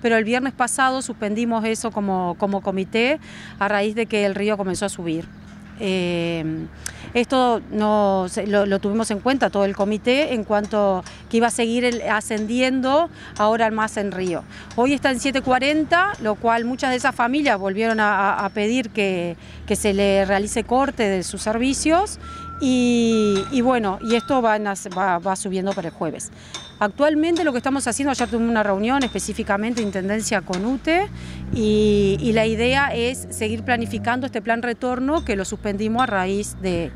pero el viernes pasado suspendimos eso como, como comité a raíz de que el río comenzó a subir. Eh, esto no, lo, tuvimos en cuenta todo el comité en cuanto que iba a seguir ascendiendo ahora más en Río. Hoy está en 7.40, lo cual muchas de esas familias volvieron a, pedir que, que, se le realice corte de sus servicios y, bueno, y esto va, subiendo para el jueves. Actualmente lo que estamos haciendo, ayer tuvimos una reunión específicamente de Intendencia con UTE y, la idea es seguir planificando este plan retorno que lo suspendimos a raíz de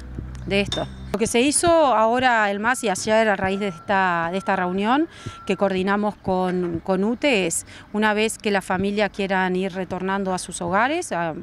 esto. Lo que se hizo ahora el MAS y ayer a raíz de esta, de esta reunión que coordinamos con, con UTE es una vez que las familias quieran ir retornando a sus hogares a,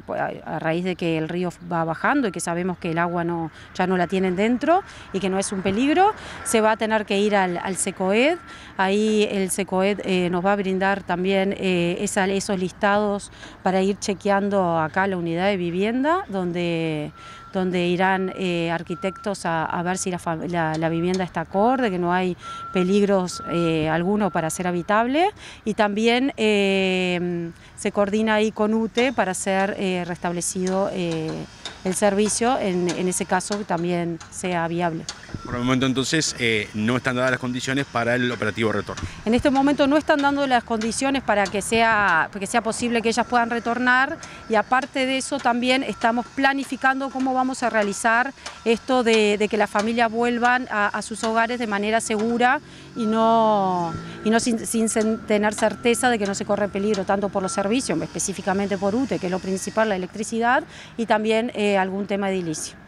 raíz de que el río va bajando y que sabemos que el agua no, ya no la tienen dentro y que no es un peligro, se va a tener que ir al, SECOED, ahí el SECOED eh, nos va a brindar también eh, esos listados para ir chequeando acá la unidad de vivienda donde, donde irán eh, arquitectos a a, ver si la, vivienda está acorde, que no hay peligros eh, alguno para ser habitable y también em, se coordina ahí con UTE para ser eh, restablecido eh, el servicio, en ese caso también sea viable. Por el momento entonces eh, no están dadas las condiciones para el operativo retorno. En este momento no están dando las condiciones para que sea, que sea posible que ellas puedan retornar y aparte de eso también estamos planificando cómo vamos a realizar esto de, que las familias vuelvan a, sus hogares de manera segura y no, y no sin, tener certeza de que no se corre peligro tanto por los servicios, específicamente por UTE, que es lo principal, la electricidad, y también eh, algún tema edilicio.